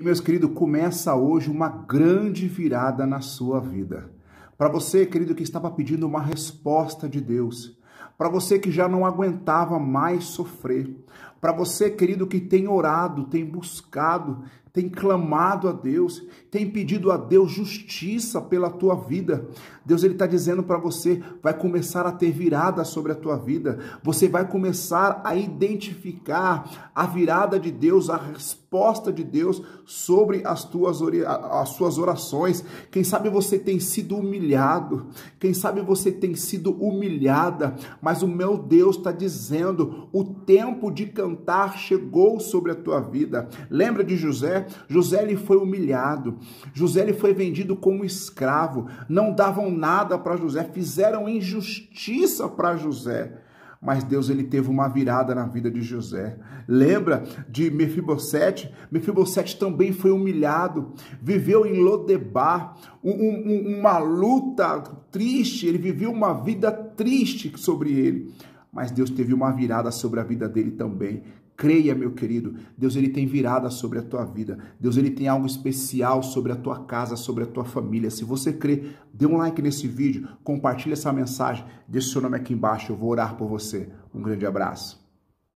E, meus queridos, começa hoje uma grande virada na sua vida. Para você, querido, que estava pedindo uma resposta de Deus. Para você que já não aguentava mais sofrer. Para você, querido, que tem orado, tem buscado tem clamado a Deus, tem pedido a Deus justiça pela tua vida. Deus ele está dizendo para você, vai começar a ter virada sobre a tua vida. Você vai começar a identificar a virada de Deus, a resposta de Deus sobre as tuas as suas orações. Quem sabe você tem sido humilhado, quem sabe você tem sido humilhada, mas o meu Deus está dizendo, o tempo de cantar chegou sobre a tua vida. Lembra de José? José ele foi humilhado, José ele foi vendido como escravo, não davam nada para José, fizeram injustiça para José. Mas Deus ele teve uma virada na vida de José. Lembra de Mefibosete? Mefibosete também foi humilhado, viveu em Lodebar, um, um, uma luta triste, ele viveu uma vida triste sobre ele mas Deus teve uma virada sobre a vida dele também. Creia, meu querido, Deus ele tem virada sobre a tua vida. Deus ele tem algo especial sobre a tua casa, sobre a tua família. Se você crê, dê um like nesse vídeo, compartilhe essa mensagem, deixe seu nome aqui embaixo, eu vou orar por você. Um grande abraço.